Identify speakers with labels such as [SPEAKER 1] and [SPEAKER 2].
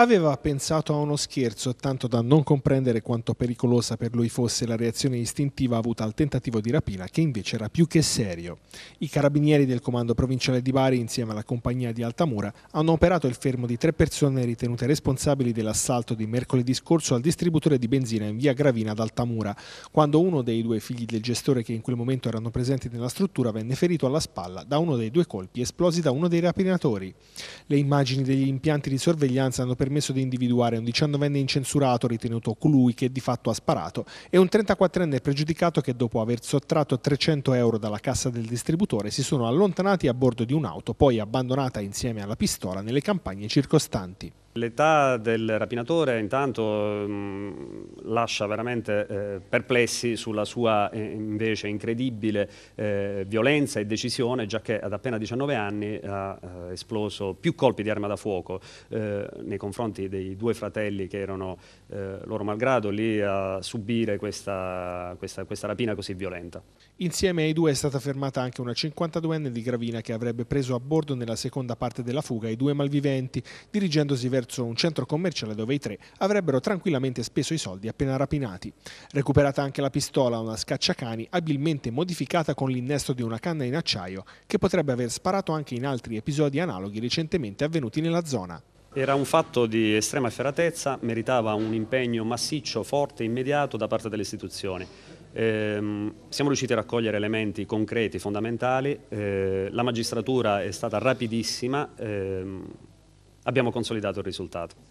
[SPEAKER 1] Aveva pensato a uno scherzo, tanto da non comprendere quanto pericolosa per lui fosse la reazione istintiva avuta al tentativo di rapina, che invece era più che serio. I carabinieri del comando provinciale di Bari, insieme alla compagnia di Altamura, hanno operato il fermo di tre persone ritenute responsabili dell'assalto di mercoledì scorso al distributore di benzina in via Gravina ad Altamura, quando uno dei due figli del gestore che in quel momento erano presenti nella struttura venne ferito alla spalla da uno dei due colpi esplosi da uno dei rapinatori. Le immagini degli impianti di sorveglianza hanno permesso permesso di individuare un 19enne incensurato ritenuto colui che di fatto ha sparato e un 34enne pregiudicato che dopo aver sottratto 300 euro dalla cassa del distributore si sono allontanati a bordo di un'auto poi abbandonata insieme alla pistola nelle campagne circostanti.
[SPEAKER 2] L'età del rapinatore intanto mm, lascia veramente eh, perplessi sulla sua eh, invece incredibile eh, violenza e decisione, già che ad appena 19 anni ha esploso più colpi di arma da fuoco nei confronti dei due fratelli che erano loro malgrado lì a subire questa, questa, questa rapina così violenta.
[SPEAKER 1] Insieme ai due è stata fermata anche una 52enne di Gravina che avrebbe preso a bordo nella seconda parte della fuga i due malviventi, dirigendosi verso verso un centro commerciale dove i tre avrebbero tranquillamente speso i soldi appena rapinati. Recuperata anche la pistola, una scacciacani abilmente modificata con l'innesto di una canna in acciaio che potrebbe aver sparato anche in altri episodi analoghi recentemente avvenuti nella zona.
[SPEAKER 2] Era un fatto di estrema efferatezza, meritava un impegno massiccio, forte, e immediato da parte delle istituzioni. Eh, siamo riusciti a raccogliere elementi concreti, fondamentali, eh, la magistratura è stata rapidissima, eh, abbiamo consolidato il risultato.